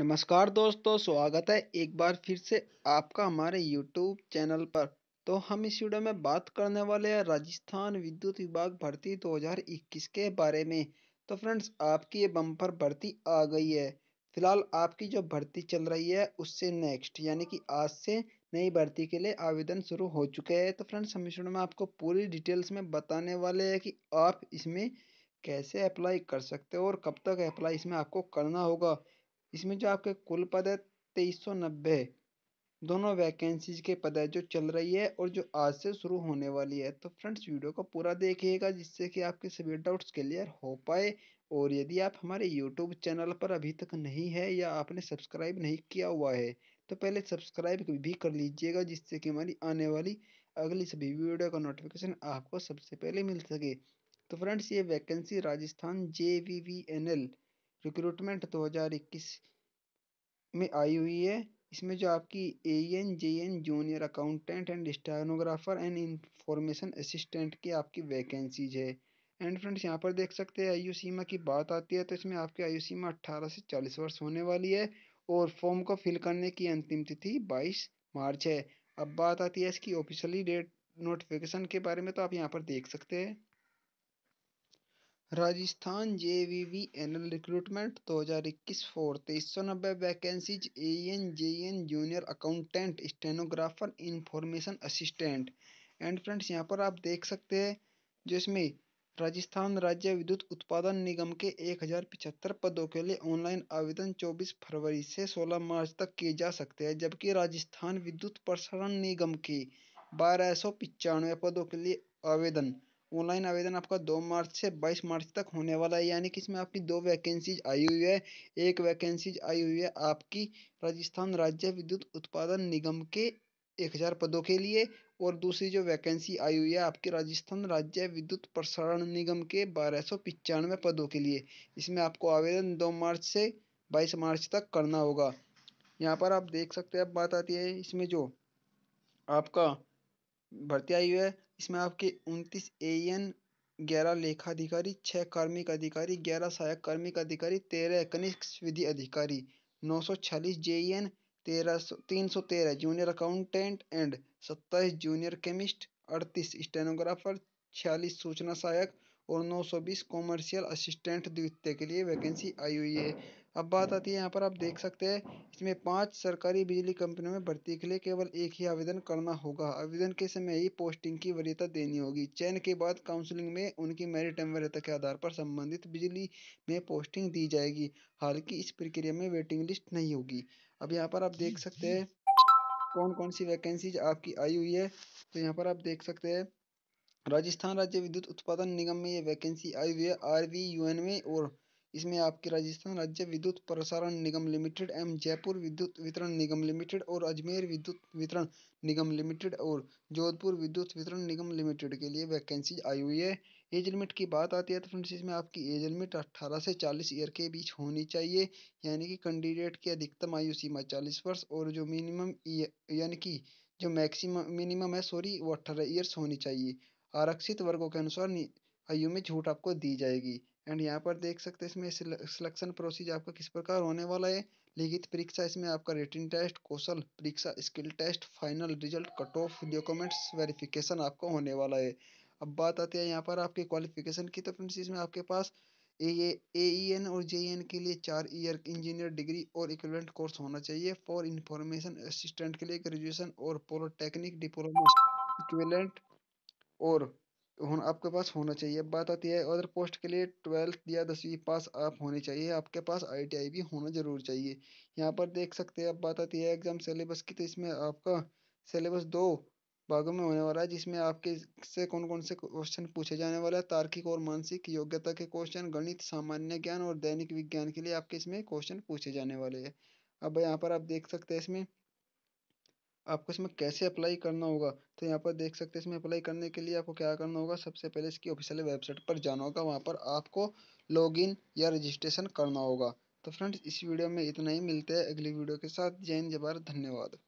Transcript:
नमस्कार दोस्तों स्वागत है एक बार फिर से आपका हमारे यूट्यूब चैनल पर तो हम इस वीडियो में बात करने वाले हैं राजस्थान विद्युत विभाग भर्ती 2021 के बारे में तो फ्रेंड्स आपकी ये बम्पर भर्ती आ गई है फिलहाल आपकी जो भर्ती चल रही है उससे नेक्स्ट यानी कि आज से नई भर्ती के लिए आवेदन शुरू हो चुके हैं तो फ्रेंड्स हम इस वीडियो में आपको पूरी डिटेल्स में बताने वाले हैं कि आप इसमें कैसे अप्लाई कर सकते हो और कब तक अप्लाई इसमें आपको करना होगा इसमें जो आपके कुल पद है तेईस सौ नब्बे दोनों वैकेंसीज के पद है जो चल रही है और जो आज से शुरू होने वाली है तो फ्रेंड्स वीडियो को पूरा देखिएगा जिससे कि आपके सभी डाउट्स क्लियर हो पाए और यदि आप हमारे यूट्यूब चैनल पर अभी तक नहीं है या आपने सब्सक्राइब नहीं किया हुआ है तो पहले सब्सक्राइब भी कर लीजिएगा जिससे कि हमारी आने वाली अगली सभी वीडियो का नोटिफिकेशन आपको सबसे पहले मिल सके तो फ्रेंड्स ये vacancy Rajasthan J V V N L recruitment दो हज़ार इक्कीस में आई हुई है इसमें जो आपकी A N J N junior accountant and stenographer and information assistant की आपकी वैकेंसीज है एंड फ्रेंड्स यहाँ पर देख सकते हैं आयु सीमा की बात आती है तो इसमें आपकी आयु सीमा अट्ठारह से चालीस वर्ष होने वाली है और फॉर्म को फिल करने की अंतिम तिथि बाईस मार्च है अब बात आती है इसकी ऑफिशियली डेट नोटिफिकेशन के बारे में तो आप यहाँ पर देख सकते हैं Rajasthan J V V L recruitment दो हज़ार इक्कीस फोर तेईस सौ नब्बे vacancies A N J N junior accountant stenographer information assistant and friends यहाँ पर आप देख सकते हैं जिसमें राजस्थान राज्य विद्युत उत्पादन निगम के एक हज़ार पिछहत्तर पदों के लिए ऑनलाइन आवेदन चौबीस फरवरी से सोलह मार्च तक किए जा सकते हैं जबकि राजस्थान विद्युत प्रसारण निगम के बारह सौ पदों के लिए आवेदन ऑनलाइन आवेदन आपका दो मार्च से बाईस मार्च तक होने वाला है यानी कि इसमें आपकी दो वैकेंसीज आई हुई है एक वैकेंसीज आई हुई है आपकी राजस्थान राज्य विद्युत उत्पादन निगम के एक हज़ार पदों के लिए और दूसरी जो वैकेंसी आई हुई है आपकी राजस्थान राज्य विद्युत प्रसारण निगम के बारह सौ पचानवे पदों के लिए इसमें आपको आवेदन दो मार्च से बाईस मार्च तक करना होगा यहाँ पर आप देख सकते हैं अब बात आती है इसमें जो आपका भर्ती आई हुई है इसमें आपके उनतीस एन ग्यारह लेखा अधिकारी छः कार्मिक अधिकारी ग्यारह सहायक कार्मिक अधिकारी तेरह कनिष्क विधि अधिकारी नौ सौ छियालीस एन तेरह सौ तीन सौ तेरह जूनियर अकाउंटेंट एंड सत्ताईस जूनियर केमिस्ट अड़तीस स्टेनोग्राफर छियालीस सूचना सहायक और 920 कॉमर्शियल असिस्टेंट द्वितीय के लिए वैकेंसी आई हुई है अब बात आती है यहाँ पर आप देख सकते हैं इसमें पांच सरकारी बिजली कंपनियों में भर्ती के लिए केवल एक ही आवेदन करना होगा आवेदन के समय ही पोस्टिंग की वरीयता देनी होगी चयन के बाद काउंसलिंग में उनकी मेरिट एवं वरीयता के आधार पर संबंधित बिजली में पोस्टिंग दी जाएगी हालांकि इस प्रक्रिया में वेटिंग लिस्ट नहीं होगी अब यहाँ पर आप देख सकते हैं कौन कौन सी वैकेंसीज आपकी आई हुई है तो यहाँ पर आप देख सकते हैं राजस्थान राज्य विद्युत उत्पादन निगम में ये वैकेंसी आई हुई है आर वी यू एन में और इसमें आपके राजस्थान राज्य विद्युत प्रसारण निगम लिमिटेड एम जयपुर विद्युत वितरण निगम लिमिटेड और अजमेर विद्युत वितरण निगम लिमिटेड और जोधपुर विद्युत वितरण निगम लिमिटेड के लिए वैकेंसी आई हुई है एज लिमिट की बात आती है तो फ्रेंड्स इसमें आपकी एज लिमिट 18 से 40 ईयर के बीच होनी चाहिए यानी कि कैंडिडेट की अधिकतम आयु सीमा चालीस वर्ष और जो मिनिमम यानी कि जो मैक्सिमम मिनिमम है सॉरी वो अट्ठारह ईयर्स होनी चाहिए आरक्षित वर्गों के अनुसार आयु में छूट आपको दी जाएगी एंड यहाँ पर देख सकते हैं इसमें सिलेक्शन प्रोसीज आपका किस प्रकार होने वाला है लिखित परीक्षा इसमें आपका रिटर्न टेस्ट कौशल परीक्षा skill test final result cut off documents verification आपका होने वाला है अब बात आती है यहाँ पर आपके क्वालिफिकेशन की तो फ्रेंड्स इसमें आपके पास ए ई एन और जे एन e के लिए चार ईयर इंजीनियर डिग्री और इक्वलेंट कोर्स होना चाहिए फॉर इंफॉर्मेशन असिस्टेंट के लिए ग्रेजुएशन और पॉलिटेक्निक डिप्लोमा इक्वलेंट और होना आपके पास होना चाहिए बात आती है अदर पोस्ट के लिए ट्वेल्थ या दसवीं पास आप होने चाहिए आपके पास आईटीआई भी होना जरूर चाहिए यहाँ पर देख सकते हैं अब बात आती है एग्जाम सिलेबस की तो इसमें आपका सिलेबस दो भागों में होने वाला है जिसमें आपके से कौन कौन से क्वेश्चन पूछे जाने वाला है तार्किक और मानसिक योग्यता के क्वेश्चन गणित सामान्य ज्ञान और दैनिक विज्ञान के लिए आपके इसमें क्वेश्चन पूछे जाने वाले हैं अब यहाँ पर आप देख सकते हैं इसमें आपको इसमें कैसे अप्लाई करना होगा तो यहाँ पर देख सकते हैं इसमें अप्लाई करने के लिए आपको क्या करना होगा सबसे पहले इसकी ऑफिशियल वेबसाइट पर जाना होगा वहाँ पर आपको लॉगिन या रजिस्ट्रेशन करना होगा तो फ्रेंड्स इस वीडियो में इतना ही मिलते हैं अगली वीडियो के साथ जय हिंद जय भारत धन्यवाद